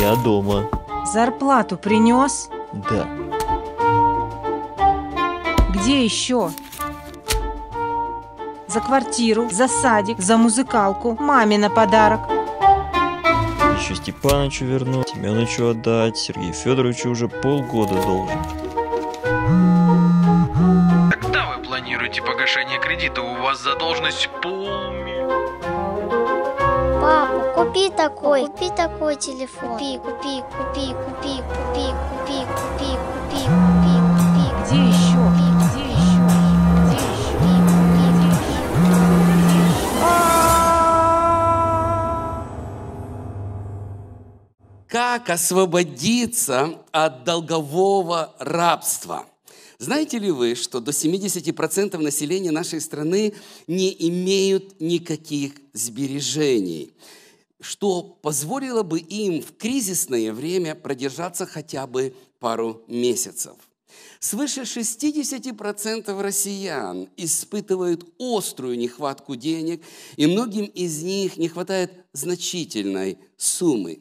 Я а дома. Зарплату принес? Да. Где еще? За квартиру, за садик, за музыкалку, маме на подарок. Еще Степанычу верну, Семеновичу отдать, Сергею Федоровичу уже полгода должен. Когда вы планируете погашение кредита? У вас задолженность пол Купи такой, купи такой телефон. Купи, купи, купи, купи, купи, купи, купи, купи, купи, купи. Где еще? Где еще? Где еще? Как освободиться от долгового рабства? Знаете ли вы, что до 70% населения нашей страны не имеют никаких сбережений? что позволило бы им в кризисное время продержаться хотя бы пару месяцев. Свыше 60% россиян испытывают острую нехватку денег, и многим из них не хватает значительной суммы.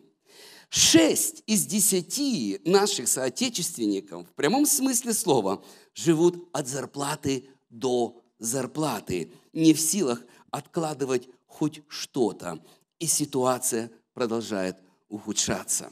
Шесть из десяти наших соотечественников в прямом смысле слова живут от зарплаты до зарплаты, не в силах откладывать хоть что-то и ситуация продолжает ухудшаться.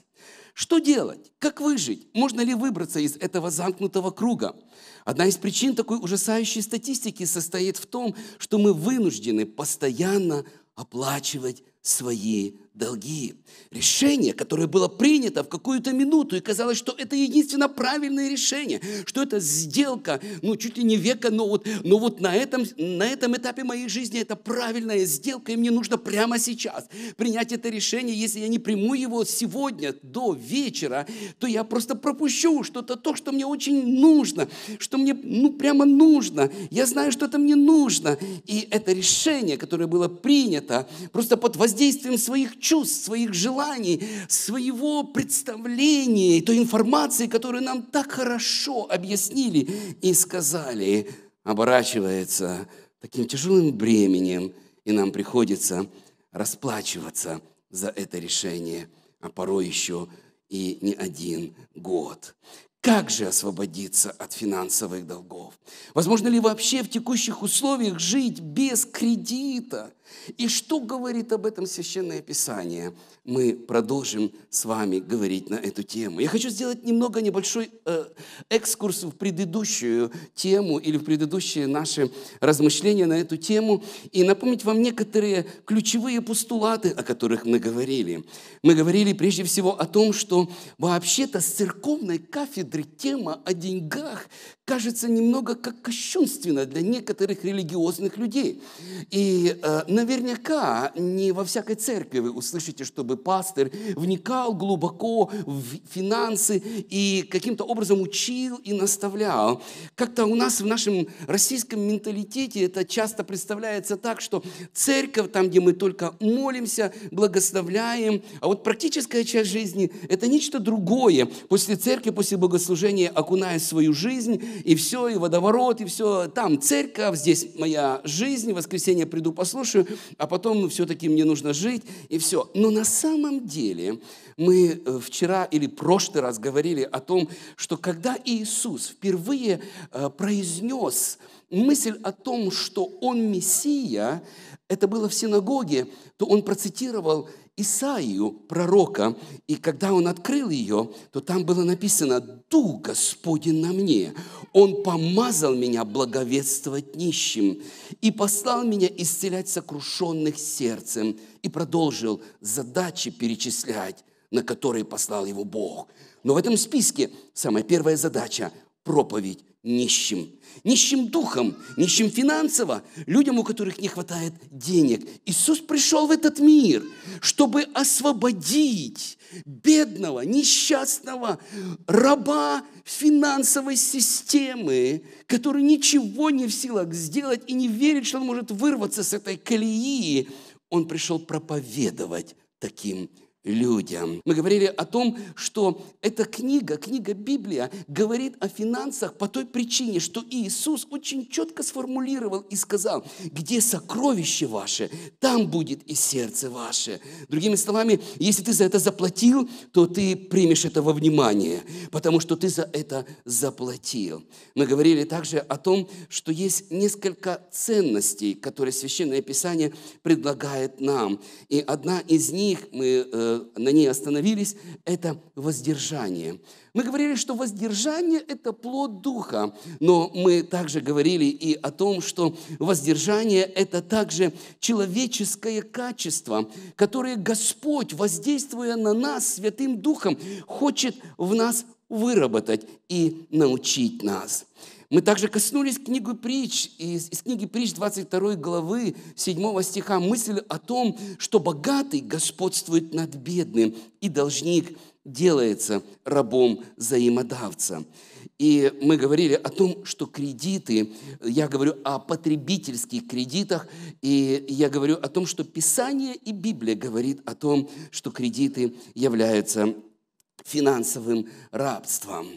Что делать? Как выжить? Можно ли выбраться из этого замкнутого круга? Одна из причин такой ужасающей статистики состоит в том, что мы вынуждены постоянно оплачивать свои долги. Решение, которое было принято в какую-то минуту, и казалось, что это единственно правильное решение, что это сделка, ну, чуть ли не века, но вот, но вот на, этом, на этом этапе моей жизни это правильная сделка, и мне нужно прямо сейчас принять это решение. Если я не приму его сегодня до вечера, то я просто пропущу что-то, то, что мне очень нужно, что мне, ну, прямо нужно. Я знаю, что это мне нужно. И это решение, которое было принято просто под воздействием своих чувств, своих желаний, своего представления, и той информации, которую нам так хорошо объяснили и сказали, оборачивается таким тяжелым бременем, и нам приходится расплачиваться за это решение, а порой еще и не один год. Как же освободиться от финансовых долгов? Возможно ли вообще в текущих условиях жить без кредита? И что говорит об этом Священное Писание? Мы продолжим с вами говорить на эту тему. Я хочу сделать немного небольшой э, экскурс в предыдущую тему или в предыдущие наши размышления на эту тему и напомнить вам некоторые ключевые постулаты, о которых мы говорили. Мы говорили прежде всего о том, что вообще-то с церковной кафедры центре тема о деньгах, кажется немного как кощунственно для некоторых религиозных людей. И э, наверняка не во всякой церкви вы услышите, чтобы пастор вникал глубоко в финансы и каким-то образом учил и наставлял. Как-то у нас в нашем российском менталитете это часто представляется так, что церковь там, где мы только молимся, благословляем, а вот практическая часть жизни – это нечто другое. После церкви, после богослужения окуная свою жизнь и все, и водоворот, и все. Там церковь, здесь моя жизнь, в воскресенье приду послушаю, а потом ну, все-таки мне нужно жить, и все. Но на самом деле мы э, вчера или прошлый раз говорили о том, что когда Иисус впервые э, произнес мысль о том, что Он Мессия, это было в синагоге, то Он процитировал Исаию, пророка, и когда он открыл ее, то там было написано «Дух Господень на мне, Он помазал меня благовествовать нищим и послал меня исцелять сокрушенных сердцем» и продолжил задачи перечислять, на которые послал его Бог. Но в этом списке самая первая задача – проповедь нищим. Нищим духом, нищим финансово, людям, у которых не хватает денег. Иисус пришел в этот мир, чтобы освободить бедного, несчастного раба финансовой системы, который ничего не в силах сделать и не верит, что он может вырваться с этой колеи. Он пришел проповедовать таким людям людям. Мы говорили о том, что эта книга, книга Библия, говорит о финансах по той причине, что Иисус очень четко сформулировал и сказал, где сокровище ваше, там будет и сердце ваше. Другими словами, если ты за это заплатил, то ты примешь это во внимание, потому что ты за это заплатил. Мы говорили также о том, что есть несколько ценностей, которые Священное Писание предлагает нам. И одна из них, мы э, на ней остановились, это воздержание. Мы говорили, что воздержание – это плод Духа, но мы также говорили и о том, что воздержание – это также человеческое качество, которое Господь, воздействуя на нас Святым Духом, хочет в нас выработать и научить нас. Мы также коснулись книгу притч, из, из книги притч 22 главы 7 стиха, мысль о том, что богатый господствует над бедным, и должник делается рабом взаимодавца. И мы говорили о том, что кредиты, я говорю о потребительских кредитах, и я говорю о том, что Писание и Библия говорит о том, что кредиты являются финансовым рабством.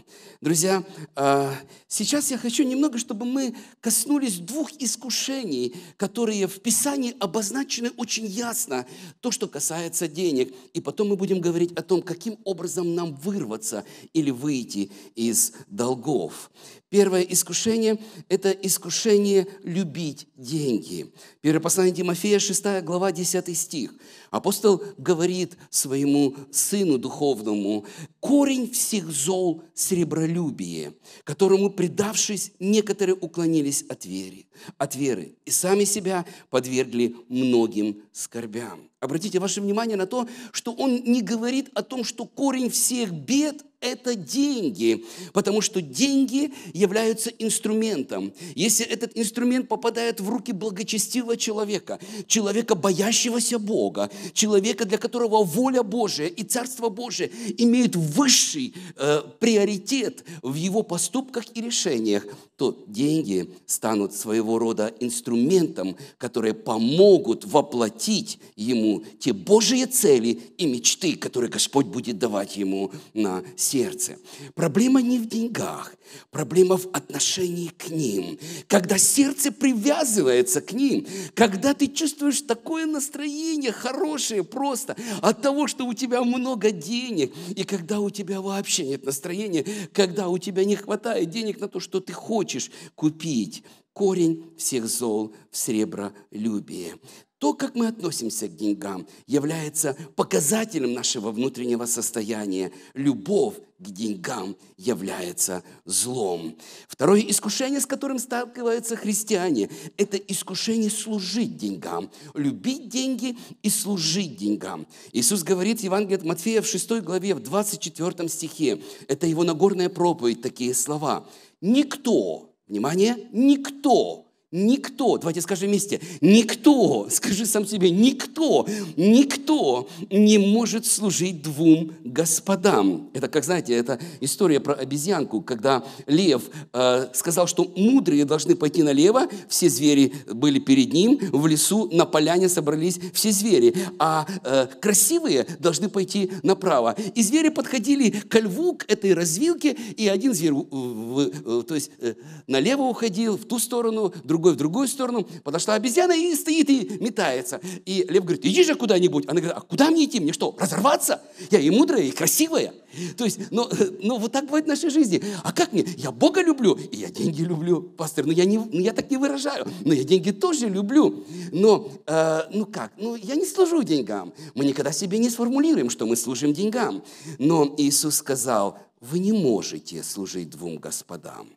Друзья, а, сейчас я хочу немного, чтобы мы коснулись двух искушений, которые в Писании обозначены очень ясно, то, что касается денег. И потом мы будем говорить о том, каким образом нам вырваться или выйти из долгов. Первое искушение – это искушение любить деньги. Первое послание Тимофея, 6 глава, 10 стих. Апостол говорит своему сыну духовному, «Корень всех зол – серебро миролюбие, которому, предавшись, некоторые уклонились от веры, от веры и сами себя подвергли многим скорбям. Обратите ваше внимание на то, что он не говорит о том, что корень всех бед – это деньги, потому что деньги являются инструментом. Если этот инструмент попадает в руки благочестивого человека, человека, боящегося Бога, человека, для которого воля Божия и Царство Божие имеют высший э, приоритет в его поступках и решениях, то деньги станут своего рода инструментом, которые помогут воплотить ему те Божьи цели и мечты, которые Господь будет давать ему на сердце. Проблема не в деньгах, проблема в отношении к ним. Когда сердце привязывается к ним, когда ты чувствуешь такое настроение хорошее просто от того, что у тебя много денег, и когда у тебя вообще нет настроения, когда у тебя не хватает денег на то, что ты хочешь купить, корень всех зол в сребролюбии. То, как мы относимся к деньгам, является показателем нашего внутреннего состояния. Любовь к деньгам является злом. Второе искушение, с которым сталкиваются христиане, это искушение служить деньгам, любить деньги и служить деньгам. Иисус говорит в Евангелии от Матфея в 6 главе, в 24 стихе, это его Нагорная проповедь, такие слова. «Никто, внимание, никто Никто, давайте скажем вместе, никто, скажи сам себе, никто, никто не может служить двум господам. Это, как знаете, это история про обезьянку, когда лев э, сказал, что мудрые должны пойти налево, все звери были перед ним, в лесу на поляне собрались все звери, а э, красивые должны пойти направо. И звери подходили к льву, к этой развилке, и один зверь, в, в, в, то есть э, налево уходил, в ту сторону, другой другой в другую сторону. Подошла обезьяна и стоит, и метается. И лев говорит, иди же куда-нибудь. Она говорит, а куда мне идти? Мне что, разорваться? Я и мудрая, и красивая. То есть, но, ну, э, но ну, вот так бывает в нашей жизни. А как мне? Я Бога люблю, и я деньги люблю, пастор. Но ну, я, не, я так не выражаю. Но я деньги тоже люблю. Но, э, ну как? Ну, я не служу деньгам. Мы никогда себе не сформулируем, что мы служим деньгам. Но Иисус сказал, вы не можете служить двум господам.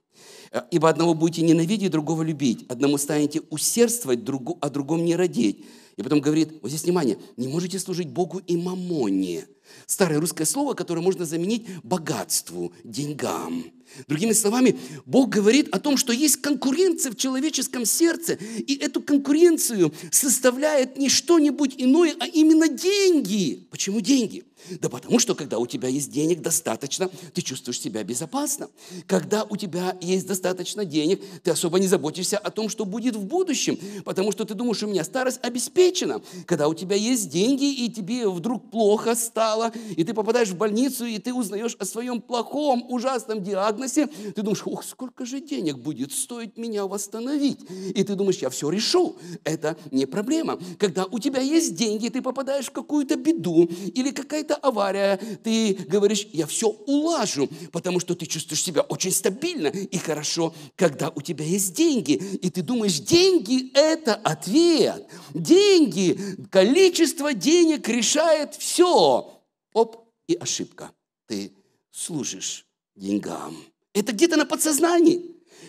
Э, Ибо одного будете ненавидеть, другого любить. Одному станете усердствовать, а другом не родить. И потом говорит, вот здесь внимание, не можете служить Богу и мамоне. Старое русское слово, которое можно заменить богатству, деньгам. Другими словами, Бог говорит о том, что есть конкуренция в человеческом сердце, и эту конкуренцию составляет не что-нибудь иное, а именно деньги. Почему деньги? Да потому что, когда у тебя есть денег достаточно, ты чувствуешь себя безопасно. Когда у тебя есть достаточно денег, ты особо не заботишься о том, что будет в будущем, потому что ты думаешь, у меня старость обеспечена замечено. Когда у тебя есть деньги, и тебе вдруг плохо стало, и ты попадаешь в больницу, и ты узнаешь о своем плохом, ужасном диагнозе, ты думаешь, ох, сколько же денег будет стоить меня восстановить? И ты думаешь, я все решу. Это не проблема. Когда у тебя есть деньги, ты попадаешь в какую-то беду или какая-то авария, ты говоришь, я все улажу, потому что ты чувствуешь себя очень стабильно и хорошо, когда у тебя есть деньги. И ты думаешь, деньги – это ответ. Деньги деньги, количество денег решает все. Оп, и ошибка. Ты служишь деньгам. Это где-то на подсознании.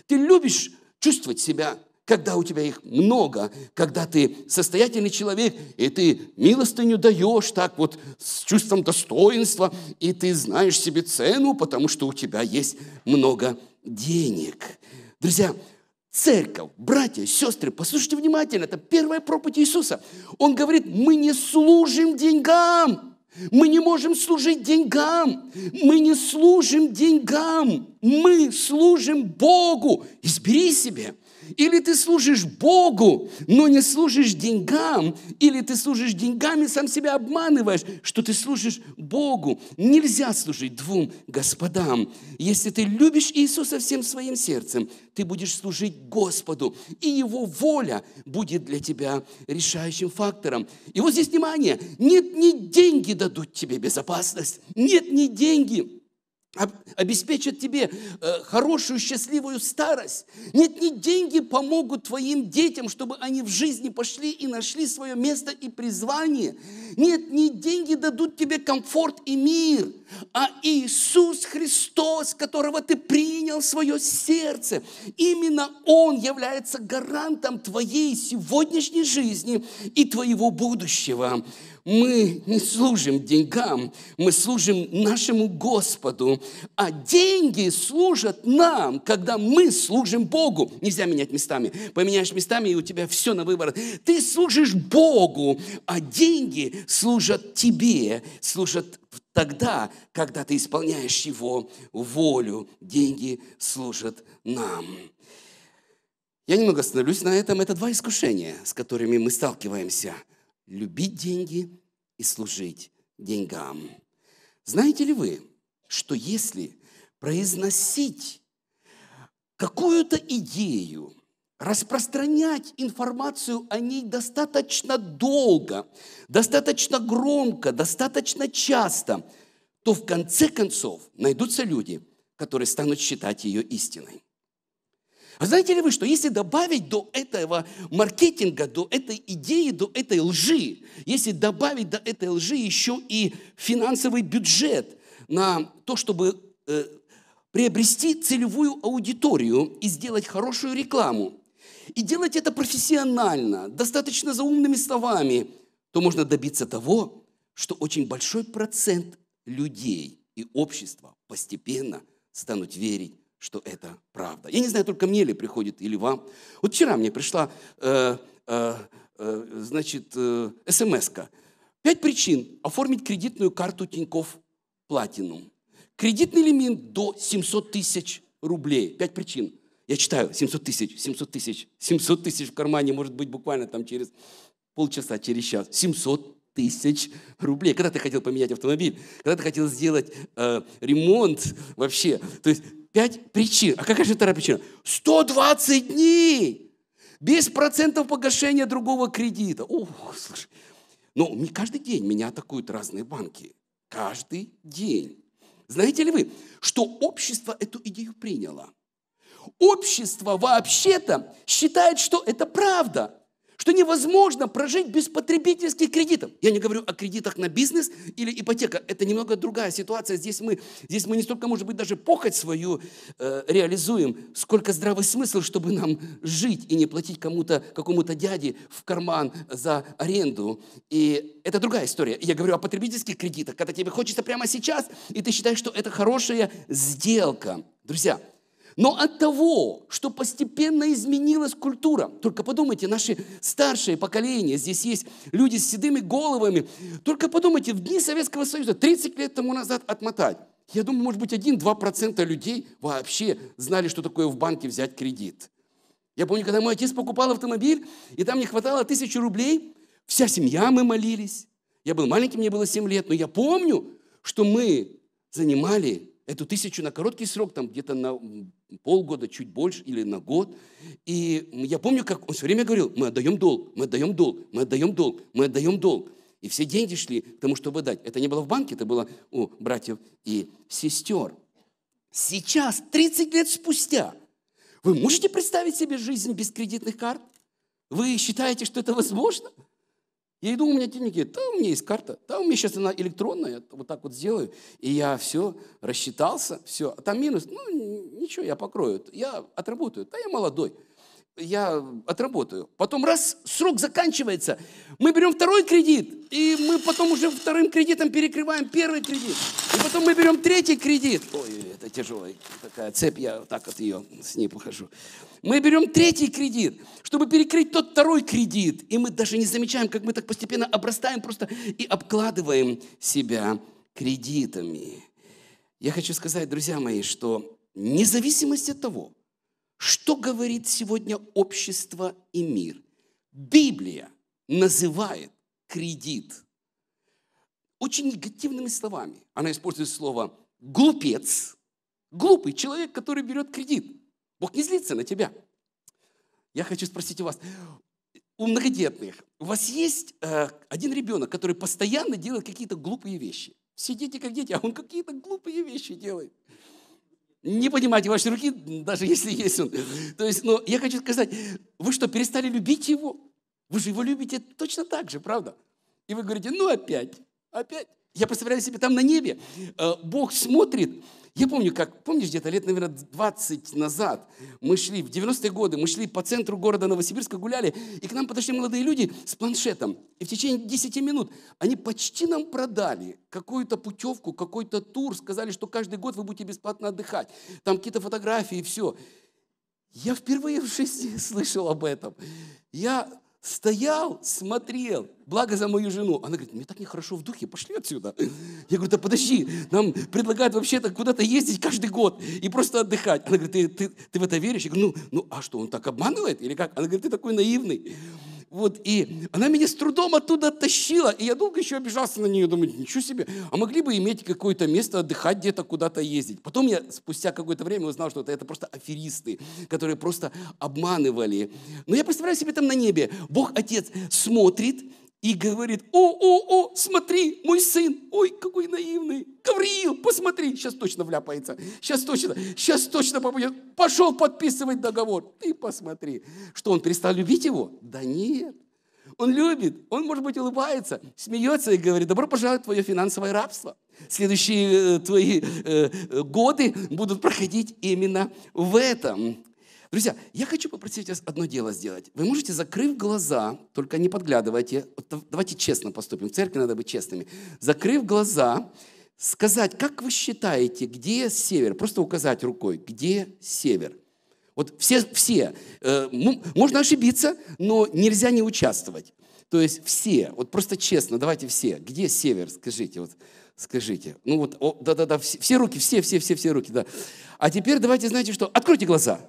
Ты любишь чувствовать себя, когда у тебя их много, когда ты состоятельный человек, и ты милостыню даешь так вот с чувством достоинства, и ты знаешь себе цену, потому что у тебя есть много денег. Друзья, Церковь, братья, сестры, послушайте внимательно, это первая проповедь Иисуса. Он говорит, мы не служим деньгам, мы не можем служить деньгам, мы не служим деньгам, мы служим Богу. Избери себе, или ты служишь Богу, но не служишь деньгам, или ты служишь деньгами, сам себя обманываешь, что ты служишь Богу. Нельзя служить двум господам. Если ты любишь Иисуса всем своим сердцем, ты будешь служить Господу, и Его воля будет для тебя решающим фактором. И вот здесь внимание, нет, ни деньги дадут тебе безопасность, нет, ни деньги – обеспечат тебе э, хорошую, счастливую старость. Нет, не деньги помогут твоим детям, чтобы они в жизни пошли и нашли свое место и призвание. Нет, не деньги дадут тебе комфорт и мир, а Иисус Христос, которого ты принял в свое сердце. Именно Он является гарантом твоей сегодняшней жизни и твоего будущего мы не служим деньгам, мы служим нашему Господу, а деньги служат нам, когда мы служим Богу. Нельзя менять местами. Поменяешь местами, и у тебя все на выбор. Ты служишь Богу, а деньги служат тебе, служат тогда, когда ты исполняешь Его волю. Деньги служат нам. Я немного остановлюсь на этом. Это два искушения, с которыми мы сталкиваемся – любить деньги и служить деньгам. Знаете ли вы, что если произносить какую-то идею, распространять информацию о ней достаточно долго, достаточно громко, достаточно часто, то в конце концов найдутся люди, которые станут считать ее истиной. Вы знаете ли вы, что если добавить до этого маркетинга, до этой идеи, до этой лжи, если добавить до этой лжи еще и финансовый бюджет на то, чтобы э, приобрести целевую аудиторию и сделать хорошую рекламу, и делать это профессионально, достаточно заумными словами, то можно добиться того, что очень большой процент людей и общества постепенно станут верить что это правда. Я не знаю, только мне ли приходит или вам. Вот вчера мне пришла, э, э, э, значит, э, смс-ка. Пять причин оформить кредитную карту Тиньков Платинум. Кредитный лимит до 700 тысяч рублей. Пять причин. Я читаю, 700 тысяч, 700 тысяч, 700 тысяч в кармане, может быть, буквально там через полчаса, через час. 700 тысяч рублей. Когда ты хотел поменять автомобиль, когда ты хотел сделать э, ремонт вообще. То есть пять причин. А какая же вторая причина? 120 дней! Без процентов погашения другого кредита. Ух, слушай. но Ну, каждый день меня атакуют разные банки. Каждый день. Знаете ли вы, что общество эту идею приняло? Общество вообще-то считает, что это правда что невозможно прожить без потребительских кредитов. Я не говорю о кредитах на бизнес или ипотека. Это немного другая ситуация. Здесь мы, здесь мы не столько, может быть, даже похоть свою э, реализуем, сколько здравый смысл, чтобы нам жить и не платить кому-то, какому-то дяде в карман за аренду. И это другая история. Я говорю о потребительских кредитах, когда тебе хочется прямо сейчас, и ты считаешь, что это хорошая сделка. Друзья, но от того, что постепенно изменилась культура, только подумайте, наши старшие поколения, здесь есть люди с седыми головами, только подумайте, в дни Советского Союза, 30 лет тому назад отмотать, я думаю, может быть, 1-2% людей вообще знали, что такое в банке взять кредит. Я помню, когда мой отец покупал автомобиль, и там не хватало тысячи рублей, вся семья мы молились. Я был маленьким, мне было 7 лет, но я помню, что мы занимали эту тысячу на короткий срок, там где-то на полгода, чуть больше или на год. И я помню, как он все время говорил, мы отдаем долг, мы отдаем долг, мы отдаем долг, мы отдаем долг. И все деньги шли к тому, чтобы дать. Это не было в банке, это было у братьев и сестер. Сейчас, 30 лет спустя, вы можете представить себе жизнь без кредитных карт? Вы считаете, что это возможно? Я иду, у меня денег нет, да, у меня есть карта, да, у меня сейчас она электронная, вот так вот сделаю, и я все, рассчитался, все, а там минус, ну, ничего, я покрою, я отработаю, да, я молодой, я отработаю. Потом раз, срок заканчивается, мы берем второй кредит, и мы потом уже вторым кредитом перекрываем первый кредит. И потом мы берем третий кредит. Ой, это тяжелая такая цепь, я так от ее с ней похожу. Мы берем третий кредит, чтобы перекрыть тот второй кредит. И мы даже не замечаем, как мы так постепенно обрастаем просто и обкладываем себя кредитами. Я хочу сказать, друзья мои, что независимость от того, что говорит сегодня общество и мир? Библия называет кредит очень негативными словами. Она использует слово глупец, глупый человек, который берет кредит. Бог не злится на тебя. Я хочу спросить у вас, у многодетных, у вас есть э, один ребенок, который постоянно делает какие-то глупые вещи? Все дети как дети, а он какие-то глупые вещи делает не поднимайте ваши руки, даже если есть он. То есть, ну, я хочу сказать, вы что, перестали любить его? Вы же его любите точно так же, правда? И вы говорите, ну опять, опять. Я представляю себе, там на небе э, Бог смотрит. Я помню, как, помнишь, где-то лет, наверное, 20 назад мы шли, в 90-е годы, мы шли по центру города Новосибирска, гуляли, и к нам подошли молодые люди с планшетом. И в течение 10 минут они почти нам продали какую-то путевку, какой-то тур, сказали, что каждый год вы будете бесплатно отдыхать. Там какие-то фотографии и все. Я впервые в жизни слышал об этом. Я Стоял, смотрел. Благо за мою жену. Она говорит, мне так нехорошо в духе, пошли отсюда. Я говорю, да подожди, нам предлагают вообще-то куда-то ездить каждый год и просто отдыхать. Она говорит, ты, ты, ты в это веришь? Я говорю, ну, ну а что, он так обманывает или как? Она говорит, ты такой наивный. Вот, и она меня с трудом оттуда оттащила, и я долго еще обижался на нее, думаю, ничего себе, а могли бы иметь какое-то место отдыхать где-то, куда-то ездить. Потом я спустя какое-то время узнал, что это, это просто аферисты, которые просто обманывали. Но я представляю себе там на небе, Бог Отец смотрит, и говорит, о, о, о, смотри, мой сын, ой, какой наивный, Гавриил, посмотри, сейчас точно вляпается, сейчас точно, сейчас точно попадет, пошел подписывать договор, ты посмотри. Что, он перестал любить его? Да нет, он любит, он, может быть, улыбается, смеется и говорит, добро пожаловать в твое финансовое рабство. Следующие э, твои э, годы будут проходить именно в этом. Друзья, я хочу попросить вас одно дело сделать. Вы можете, закрыв глаза, только не подглядывайте, давайте честно поступим, в церкви надо быть честными, закрыв глаза, сказать, как вы считаете, где север? Просто указать рукой, где север? Вот все, все. Э, можно ошибиться, но нельзя не участвовать. То есть все, вот просто честно, давайте все. Где север, скажите, вот скажите. Ну вот, да-да-да, все, все руки, все, все, все, все руки, да. А теперь давайте, знаете что, откройте глаза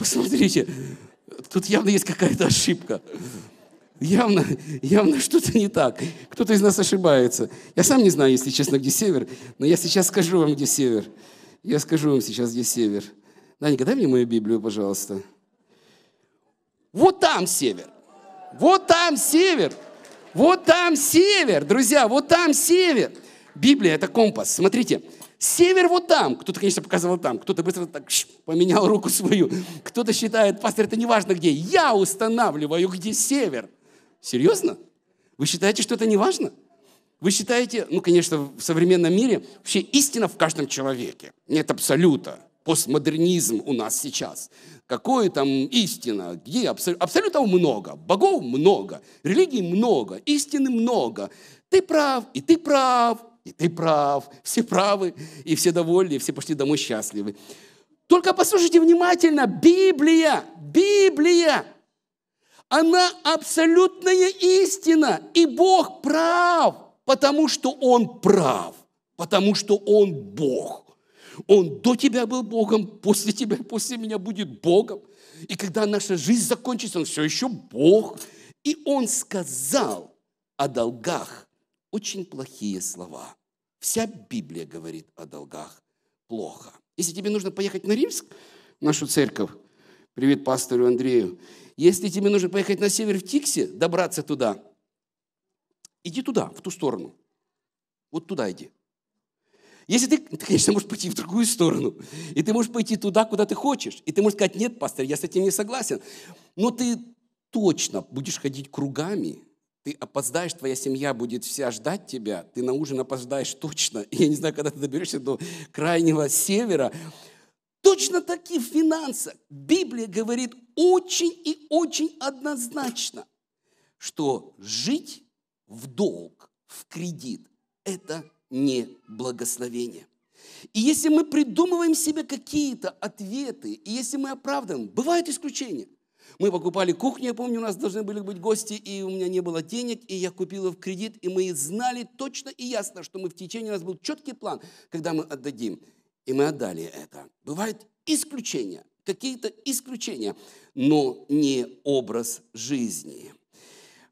посмотрите, тут явно есть какая-то ошибка. Явно, явно что-то не так. Кто-то из нас ошибается. Я сам не знаю, если честно, где север, но я сейчас скажу вам, где север. Я скажу вам сейчас, где север. Данька, дай мне мою Библию, пожалуйста. Вот там север. Вот там север. Вот там север, друзья, вот там север. Библия – это компас. Смотрите, Север вот там. Кто-то, конечно, показывал там. Кто-то быстро так ш, поменял руку свою. Кто-то считает, пастор, это не важно где. Я устанавливаю, где север. Серьезно? Вы считаете, что это не важно? Вы считаете, ну, конечно, в современном мире вообще истина в каждом человеке. Нет абсолюта. Постмодернизм у нас сейчас. Какое там истина? Где абсолют? Абсолютов много, богов много, религий много, истины много. Ты прав, и ты прав, и ты прав, все правы, и все довольны, и все пошли домой счастливы. Только послушайте внимательно, Библия, Библия, она абсолютная истина, и Бог прав, потому что Он прав, потому что Он Бог. Он до тебя был Богом, после тебя, после меня будет Богом. И когда наша жизнь закончится, Он все еще Бог. И Он сказал о долгах очень плохие слова. Вся Библия говорит о долгах плохо. Если тебе нужно поехать на Римск, нашу церковь, привет пастору Андрею, если тебе нужно поехать на север в Тиксе, добраться туда, иди туда, в ту сторону. Вот туда иди. Если ты, ты, конечно, можешь пойти в другую сторону, и ты можешь пойти туда, куда ты хочешь, и ты можешь сказать, нет, пастор, я с этим не согласен, но ты точно будешь ходить кругами, ты опоздаешь, твоя семья будет вся ждать тебя, ты на ужин опоздаешь точно. я не знаю, когда ты доберешься до крайнего севера. Точно таки в финансах Библия говорит очень и очень однозначно, что жить в долг, в кредит – это не благословение. И если мы придумываем себе какие-то ответы, и если мы оправдываем, бывают исключения – мы покупали кухню, я помню, у нас должны были быть гости, и у меня не было денег, и я купила в кредит, и мы знали точно и ясно, что мы в течение, у нас был четкий план, когда мы отдадим. И мы отдали это. Бывают исключения, какие-то исключения, но не образ жизни.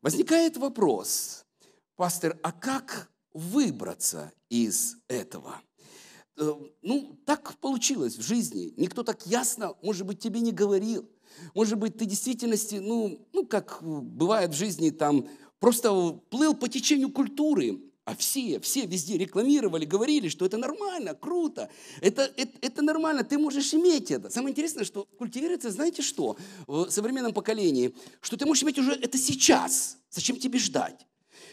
Возникает вопрос, пастор, а как выбраться из этого? Э, ну, так получилось в жизни. Никто так ясно, может быть, тебе не говорил. Может быть, ты в действительности, ну, ну, как бывает в жизни, там, просто плыл по течению культуры, а все, все везде рекламировали, говорили, что это нормально, круто, это, это, это нормально, ты можешь иметь это. Самое интересное, что культивируется, знаете что, в современном поколении, что ты можешь иметь уже это сейчас. Зачем тебе ждать?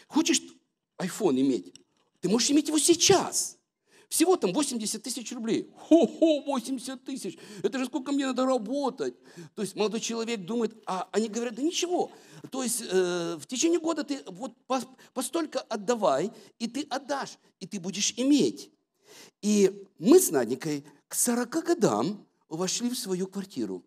Хочешь iPhone иметь? Ты можешь иметь его сейчас. Всего там 80 тысяч рублей. Хо-хо, 80 тысяч. Это же сколько мне надо работать. То есть молодой человек думает, а они говорят, да ничего. То есть э, в течение года ты вот постолько отдавай, и ты отдашь, и ты будешь иметь. И мы с Наденькой к 40 годам вошли в свою квартиру.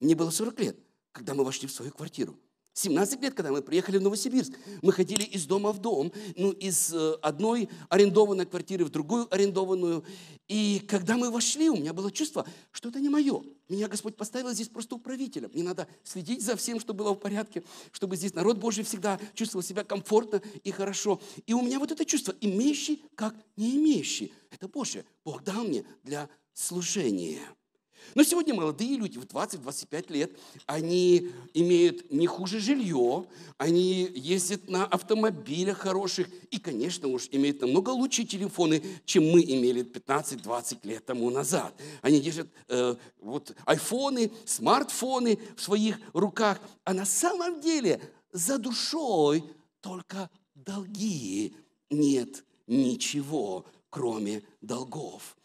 Мне было 40 лет, когда мы вошли в свою квартиру. 17 лет, когда мы приехали в Новосибирск, мы ходили из дома в дом, ну, из э, одной арендованной квартиры в другую арендованную. И когда мы вошли, у меня было чувство, что это не мое. Меня Господь поставил здесь просто управителем. Мне надо следить за всем, что было в порядке, чтобы здесь народ Божий всегда чувствовал себя комфортно и хорошо. И у меня вот это чувство, имеющий как не имеющий. Это Божье. Бог дал мне для служения. Но сегодня молодые люди в 20-25 лет, они имеют не хуже жилье, они ездят на автомобилях хороших и, конечно уж, имеют намного лучшие телефоны, чем мы имели 15-20 лет тому назад. Они держат э, вот айфоны, смартфоны в своих руках, а на самом деле за душой только долги. Нет ничего, кроме долгов.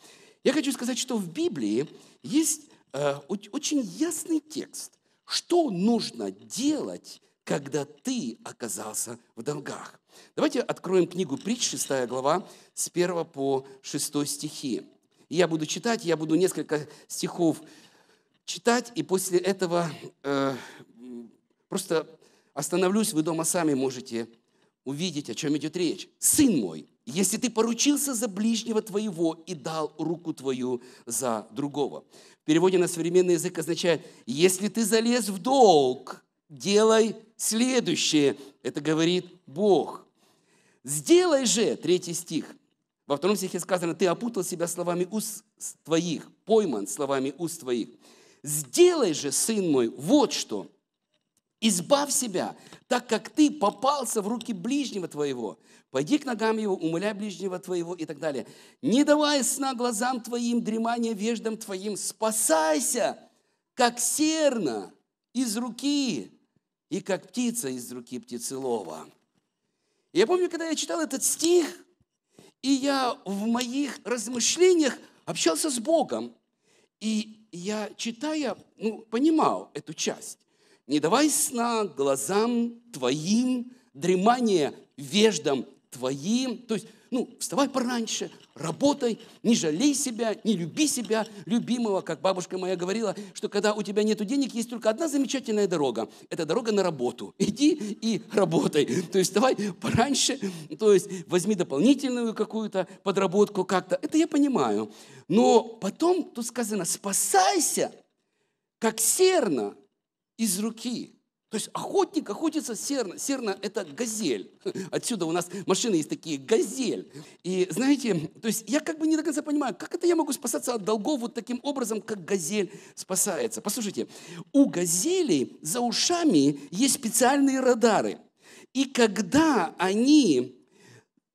Я хочу сказать, что в Библии есть э, очень ясный текст, что нужно делать, когда ты оказался в долгах. Давайте откроем книгу Притч, 6 глава, с 1 по 6 стихи. я буду читать, я буду несколько стихов читать, и после этого э, просто остановлюсь, вы дома сами можете увидеть, о чем идет речь. «Сын мой, если ты поручился за ближнего твоего и дал руку твою за другого. В переводе на современный язык означает, если ты залез в долг, делай следующее. Это говорит Бог. Сделай же, третий стих. Во втором стихе сказано, ты опутал себя словами уст твоих, пойман словами уст твоих. Сделай же, сын мой, вот что – Избавь себя, так как ты попался в руки ближнего твоего. Пойди к ногам его, умоляй ближнего твоего и так далее. Не давай сна глазам твоим, дремания веждам твоим. Спасайся, как серна из руки и как птица из руки птицелова. Я помню, когда я читал этот стих, и я в моих размышлениях общался с Богом, и я, читая, ну, понимал эту часть. Не давай сна глазам твоим, дремание веждам твоим. То есть, ну, вставай пораньше, работай, не жалей себя, не люби себя, любимого, как бабушка моя говорила, что когда у тебя нет денег, есть только одна замечательная дорога. Это дорога на работу. Иди и работай. То есть давай пораньше, то есть возьми дополнительную какую-то подработку как-то. Это я понимаю. Но потом тут сказано, спасайся, как серна, из руки. То есть охотник охотится серно, серно это газель. Отсюда у нас машины есть такие – газель. И знаете, то есть я как бы не до конца понимаю, как это я могу спасаться от долгов вот таким образом, как газель спасается. Послушайте, у газелей за ушами есть специальные радары. И когда они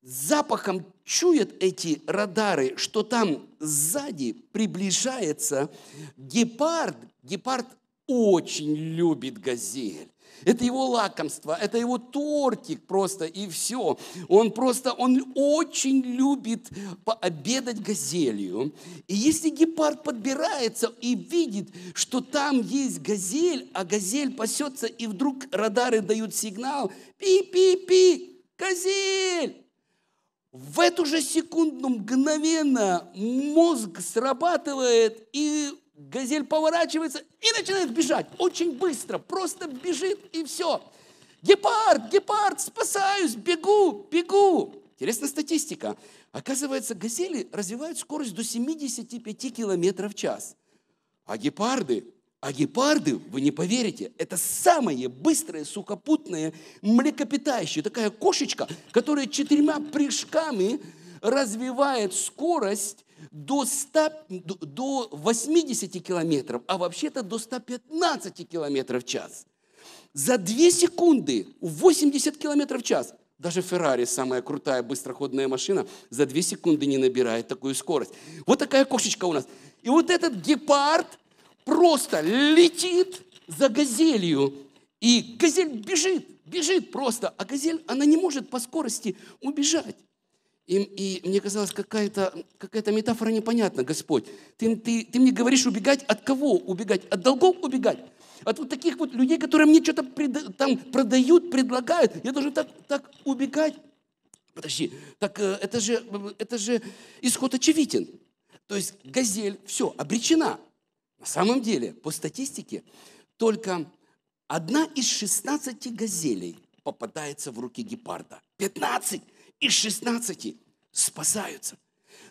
запахом чуют эти радары, что там сзади приближается гепард. Гепард очень любит газель. Это его лакомство, это его тортик просто, и все. Он просто, он очень любит пообедать газелью. И если гепард подбирается и видит, что там есть газель, а газель пасется, и вдруг радары дают сигнал, пи-пи-пи, газель! В эту же секунду мгновенно мозг срабатывает, и газель поворачивается и начинает бежать. Очень быстро, просто бежит и все. Гепард, гепард, спасаюсь, бегу, бегу. Интересная статистика. Оказывается, газели развивают скорость до 75 километров в час. А гепарды, а гепарды, вы не поверите, это самые быстрые сухопутные млекопитающие. Такая кошечка, которая четырьмя прыжками развивает скорость до, 100, до 80 километров, а вообще-то до 115 километров в час. За 2 секунды 80 километров в час. Даже Феррари, самая крутая быстроходная машина, за 2 секунды не набирает такую скорость. Вот такая кошечка у нас. И вот этот гепард просто летит за газелью. И газель бежит, бежит просто, а газель, она не может по скорости убежать. И, и мне казалось, какая-то какая метафора непонятна, Господь. Ты, ты, ты мне говоришь убегать от кого? Убегать? От долгов убегать? От вот таких вот людей, которые мне что-то пред, там продают, предлагают. Я должен так, так убегать? Подожди, так э, это же, э, это же исход очевиден. То есть газель, все, обречена. На самом деле, по статистике, только одна из 16 газелей попадается в руки гепарда. 15! из 16 спасаются.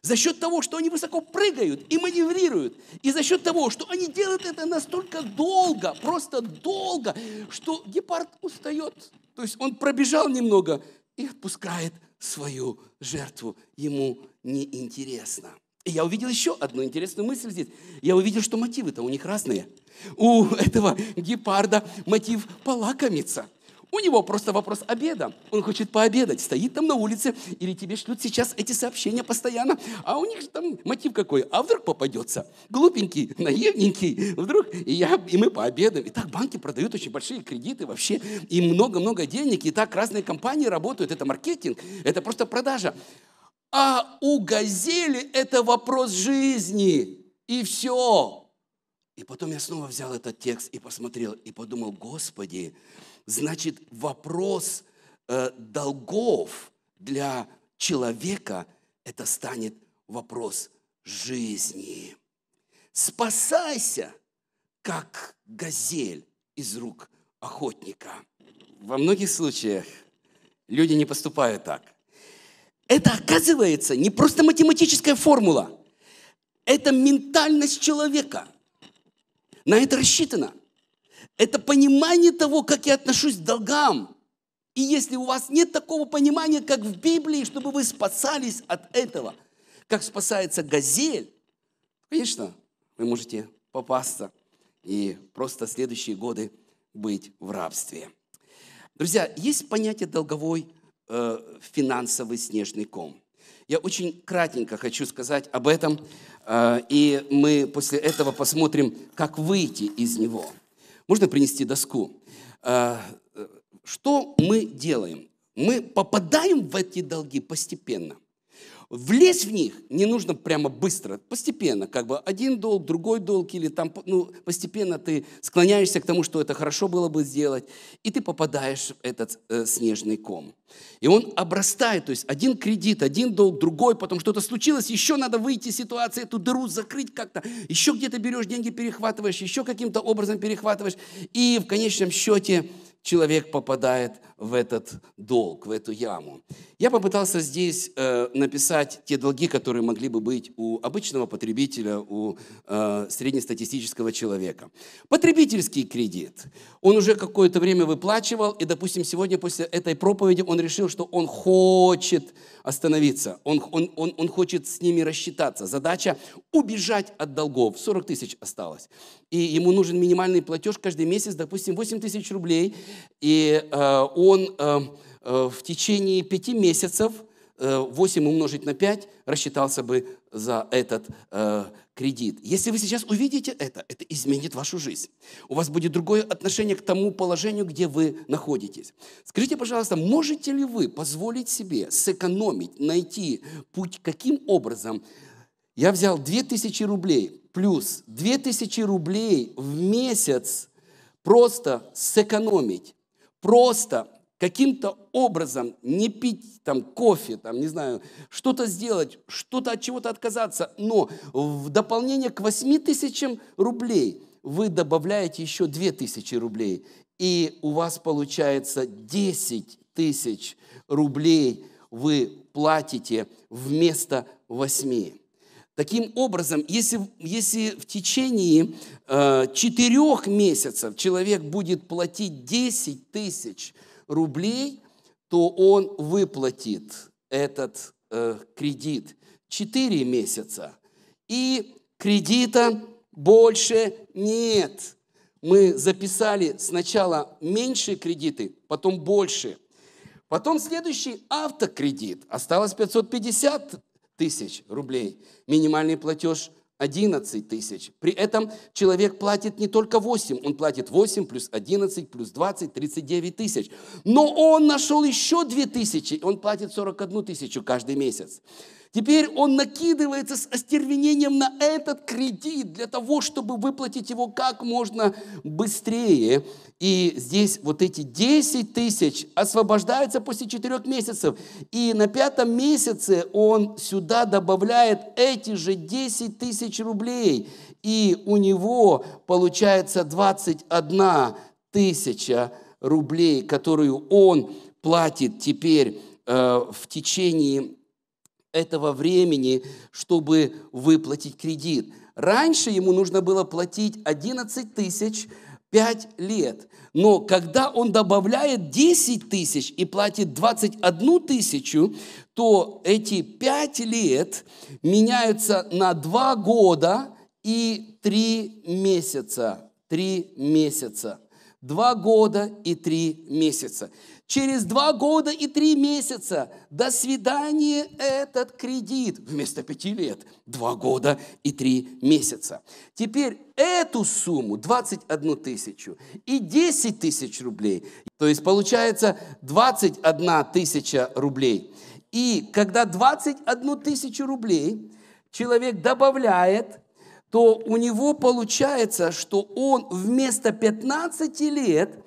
За счет того, что они высоко прыгают и маневрируют, и за счет того, что они делают это настолько долго, просто долго, что гепард устает. То есть он пробежал немного и отпускает свою жертву. Ему неинтересно. И я увидел еще одну интересную мысль здесь. Я увидел, что мотивы-то у них разные. У этого гепарда мотив полакомиться – у него просто вопрос обеда. Он хочет пообедать, стоит там на улице, или тебе шлют сейчас эти сообщения постоянно. А у них же там мотив какой? А вдруг попадется? Глупенький, наивненький, вдруг, и, я, и мы пообедаем. И так банки продают очень большие кредиты вообще, и много-много денег, и так разные компании работают. Это маркетинг, это просто продажа. А у «Газели» это вопрос жизни. И все. И потом я снова взял этот текст и посмотрел, и подумал, Господи, Значит, вопрос э, долгов для человека это станет вопрос жизни. Спасайся, как газель из рук охотника. Во многих случаях люди не поступают так. Это, оказывается, не просто математическая формула. Это ментальность человека. На это рассчитано – это понимание того, как я отношусь к долгам. И если у вас нет такого понимания, как в Библии, чтобы вы спасались от этого, как спасается газель, конечно, вы можете попасться и просто следующие годы быть в рабстве. Друзья, есть понятие долговой э, финансовый снежный ком. Я очень кратенько хочу сказать об этом, э, и мы после этого посмотрим, как выйти из него. Можно принести доску? А, э, что мы делаем? Мы попадаем в эти долги постепенно. Влезть в них не нужно прямо быстро, постепенно, как бы один долг, другой долг, или там, ну, постепенно ты склоняешься к тому, что это хорошо было бы сделать, и ты попадаешь в этот э, снежный ком. И он обрастает, то есть один кредит, один долг, другой, потом что-то случилось, еще надо выйти из ситуации, эту дыру закрыть как-то, еще где-то берешь деньги, перехватываешь, еще каким-то образом перехватываешь, и в конечном счете человек попадает в этот долг, в эту яму. Я попытался здесь э, написать те долги, которые могли бы быть у обычного потребителя, у э, среднестатистического человека. Потребительский кредит. Он уже какое-то время выплачивал, и, допустим, сегодня после этой проповеди он решил, что он хочет остановиться, он, он, он, он хочет с ними рассчитаться. Задача – убежать от долгов. 40 тысяч осталось. И ему нужен минимальный платеж каждый месяц, допустим, 8 тысяч рублей, и э, он эм, э, в течение пяти месяцев, 8 э, умножить на 5, рассчитался бы за этот э, кредит. Если вы сейчас увидите это, это изменит вашу жизнь. У вас будет другое отношение к тому положению, где вы находитесь. Скажите, пожалуйста, можете ли вы позволить себе сэкономить, найти путь, каким образом я взял 2000 рублей плюс 2000 рублей в месяц просто сэкономить, просто каким-то образом не пить там кофе, там, не знаю, что-то сделать, что-то от чего-то отказаться, но в дополнение к 8 тысячам рублей вы добавляете еще 2 тысячи рублей, и у вас получается 10 тысяч рублей вы платите вместо 8. Таким образом, если, если в течение э, четырех э, месяцев человек будет платить 10 тысяч рублей, то он выплатит этот э, кредит 4 месяца. И кредита больше нет. Мы записали сначала меньшие кредиты, потом больше. Потом следующий автокредит. Осталось 550 тысяч рублей. Минимальный платеж 11 тысяч. При этом человек платит не только 8, он платит 8 плюс 11 плюс 20, 39 тысяч. Но он нашел еще 2 тысячи, он платит 41 тысячу каждый месяц. Теперь он накидывается с остервенением на этот кредит для того, чтобы выплатить его как можно быстрее. И здесь вот эти 10 тысяч освобождаются после 4 месяцев. И на пятом месяце он сюда добавляет эти же 10 тысяч рублей. И у него получается 21 тысяча рублей, которую он платит теперь э, в течение этого времени, чтобы выплатить кредит. Раньше ему нужно было платить 11 тысяч 5 лет. Но когда он добавляет 10 тысяч и платит 21 тысячу, то эти 5 лет меняются на 2 года и 3 месяца. 3 месяца. 2 года и 3 месяца. Через два года и три месяца до свидания этот кредит. Вместо пяти лет – два года и три месяца. Теперь эту сумму, 21 тысячу и 10 тысяч рублей, то есть получается 21 тысяча рублей. И когда 21 тысячу рублей человек добавляет, то у него получается, что он вместо 15 лет –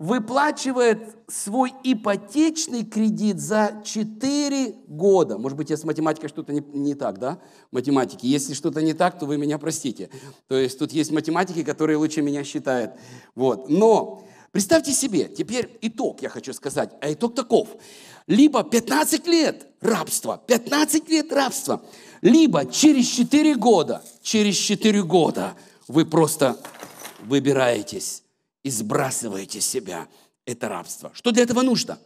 выплачивает свой ипотечный кредит за 4 года. Может быть, я с математикой что-то не, не так, да? Математики. Если что-то не так, то вы меня простите. То есть тут есть математики, которые лучше меня считают. Вот. Но представьте себе, теперь итог я хочу сказать. А итог таков. Либо 15 лет рабства, 15 лет рабства, либо через 4 года, через 4 года вы просто выбираетесь и сбрасываете с себя это рабство. Что для этого нужно?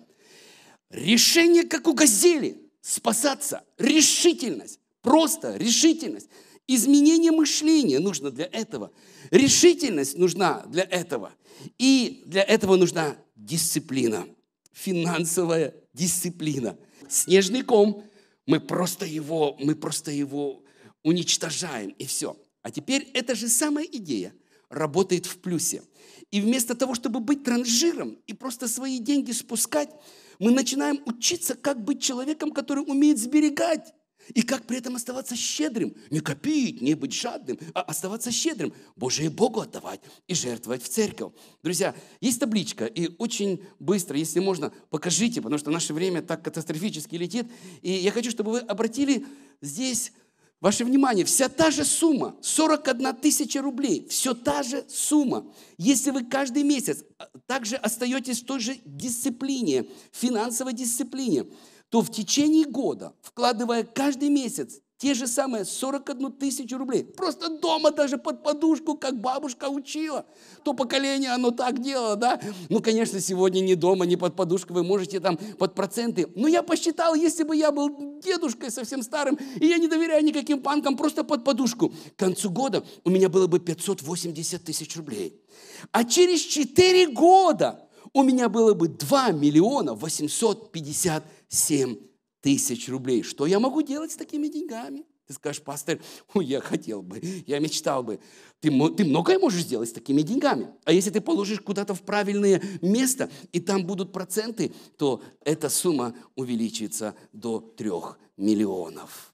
Решение, как у газели, спасаться, решительность, просто решительность. Изменение мышления нужно для этого. Решительность нужна для этого. И для этого нужна дисциплина, финансовая дисциплина. Снежный ком, мы просто его, мы просто его уничтожаем, и все. А теперь это же самая идея – работает в плюсе. И вместо того, чтобы быть транжиром и просто свои деньги спускать, мы начинаем учиться, как быть человеком, который умеет сберегать. И как при этом оставаться щедрым, не копить, не быть жадным, а оставаться щедрым, Боже и Богу отдавать и жертвовать в церковь. Друзья, есть табличка, и очень быстро, если можно, покажите, потому что наше время так катастрофически летит. И я хочу, чтобы вы обратили здесь Ваше внимание, вся та же сумма, 41 тысяча рублей, все та же сумма. Если вы каждый месяц а, также остаетесь в той же дисциплине, финансовой дисциплине, то в течение года, вкладывая каждый месяц те же самые 41 тысячу рублей. Просто дома даже под подушку, как бабушка учила. То поколение оно так делало, да? Ну, конечно, сегодня не дома, не под подушку, вы можете там под проценты. Но я посчитал, если бы я был дедушкой совсем старым, и я не доверяю никаким банкам, просто под подушку. К концу года у меня было бы 580 тысяч рублей. А через 4 года у меня было бы 2 миллиона 857 тысяч тысяч рублей. Что я могу делать с такими деньгами? Ты скажешь, пастор, я хотел бы, я мечтал бы. Ты, ты многое можешь сделать с такими деньгами. А если ты положишь куда-то в правильное место, и там будут проценты, то эта сумма увеличится до трех миллионов.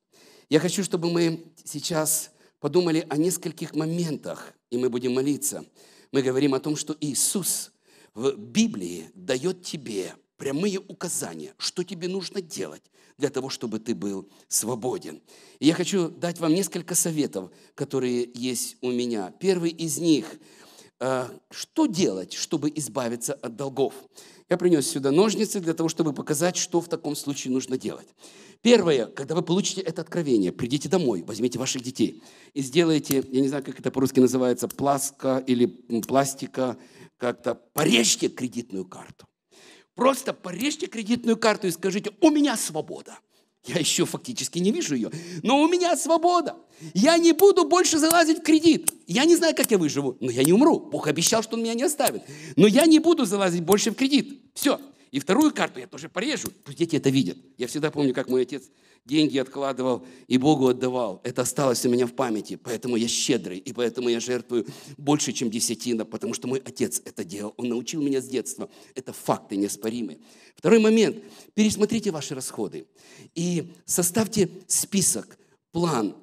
Я хочу, чтобы мы сейчас подумали о нескольких моментах, и мы будем молиться. Мы говорим о том, что Иисус в Библии дает тебе прямые указания, что тебе нужно делать для того, чтобы ты был свободен. И я хочу дать вам несколько советов, которые есть у меня. Первый из них э, – что делать, чтобы избавиться от долгов? Я принес сюда ножницы для того, чтобы показать, что в таком случае нужно делать. Первое, когда вы получите это откровение, придите домой, возьмите ваших детей и сделайте, я не знаю, как это по-русски называется, пласка или пластика, как-то порежьте кредитную карту. Просто порежьте кредитную карту и скажите, у меня свобода. Я еще фактически не вижу ее. Но у меня свобода. Я не буду больше залазить в кредит. Я не знаю, как я выживу, но я не умру. Бог обещал, что он меня не оставит. Но я не буду залазить больше в кредит. Все. И вторую карту я тоже порежу. Пусть дети это видят. Я всегда помню, как мой отец деньги откладывал и Богу отдавал. Это осталось у меня в памяти, поэтому я щедрый, и поэтому я жертвую больше, чем десятина, потому что мой отец это делал. Он научил меня с детства. Это факты неоспоримые. Второй момент. Пересмотрите ваши расходы и составьте список, план.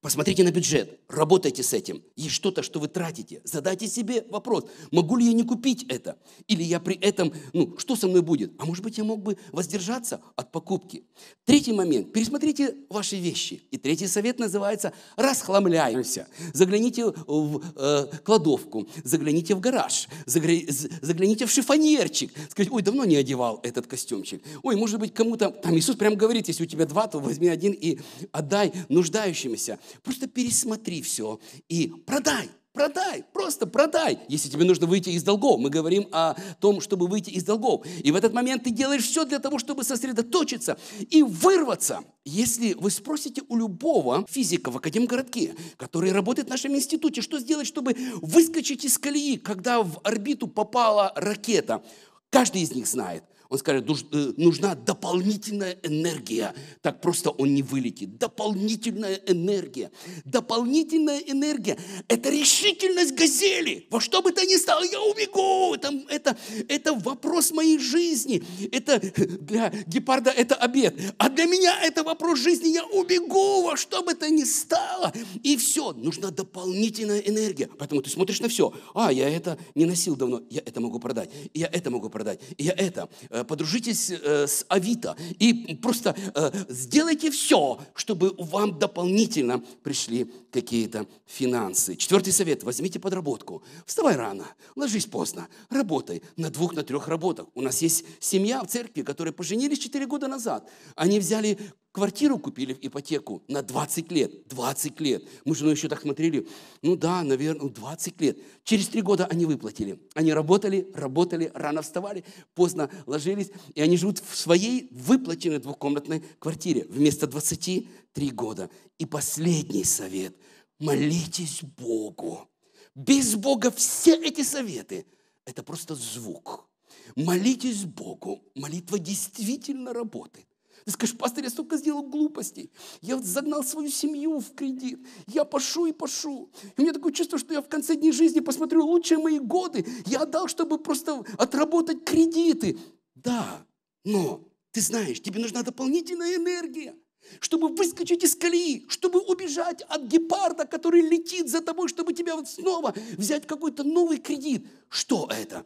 Посмотрите на бюджет. Работайте с этим. Есть что-то, что вы тратите. Задайте себе вопрос, могу ли я не купить это? Или я при этом, ну, что со мной будет? А может быть, я мог бы воздержаться от покупки. Третий момент. Пересмотрите ваши вещи. И третий совет называется «расхламляемся». Загляните в э, кладовку, загляните в гараж, загля... загляните в шифонерчик. Скажите, ой, давно не одевал этот костюмчик. Ой, может быть, кому-то... Там Иисус прямо говорит, если у тебя два, то возьми один и отдай нуждающимся. Просто пересмотри бери все и продай. Продай, просто продай, если тебе нужно выйти из долгов. Мы говорим о том, чтобы выйти из долгов. И в этот момент ты делаешь все для того, чтобы сосредоточиться и вырваться. Если вы спросите у любого физика в Академгородке, который работает в нашем институте, что сделать, чтобы выскочить из колеи, когда в орбиту попала ракета, каждый из них знает. Он скажет, э, нужна дополнительная энергия. Так просто он не вылетит. Дополнительная энергия. Дополнительная энергия – это решительность газели. Во что бы то ни стало, я убегу. Это, это, это вопрос моей жизни. Это для гепарда это обед. А для меня это вопрос жизни. Я убегу во что бы то ни стало. И все. Нужна дополнительная энергия. Поэтому ты смотришь на все. А, я это не носил давно. Я это могу продать. Я это могу продать. Я это э, Э, подружитесь э, с Авито и просто э, сделайте все, чтобы вам дополнительно пришли какие-то финансы. Четвертый совет. Возьмите подработку. Вставай рано, ложись поздно, работай на двух, на трех работах. У нас есть семья в церкви, которые поженились четыре года назад. Они взяли Квартиру купили в ипотеку на 20 лет. 20 лет. Мы с женой еще так смотрели. Ну да, наверное, 20 ну лет. Через три года они выплатили. Они работали, работали, рано вставали, поздно ложились. И они живут в своей выплаченной двухкомнатной квартире вместо 23 года. И последний совет. Молитесь Богу. Без Бога все эти советы – это просто звук. Молитесь Богу. Молитва действительно работает. Ты скажешь, пастор, я столько сделал глупостей. Я вот загнал свою семью в кредит. Я пошу и пошу. И у меня такое чувство, что я в конце дней жизни посмотрю лучшие мои годы. Я отдал, чтобы просто отработать кредиты. Да, но ты знаешь, тебе нужна дополнительная энергия чтобы выскочить из колеи, чтобы убежать от гепарда, который летит за тобой, чтобы тебя вот снова взять какой-то новый кредит. Что это?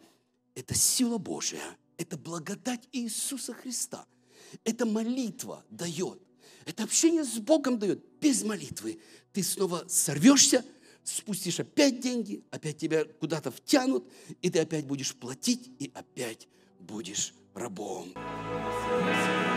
Это сила Божья, это благодать Иисуса Христа. Это молитва дает. Это общение с Богом дает. Без молитвы ты снова сорвешься, спустишь опять деньги, опять тебя куда-то втянут, и ты опять будешь платить, и опять будешь рабом. Спасибо.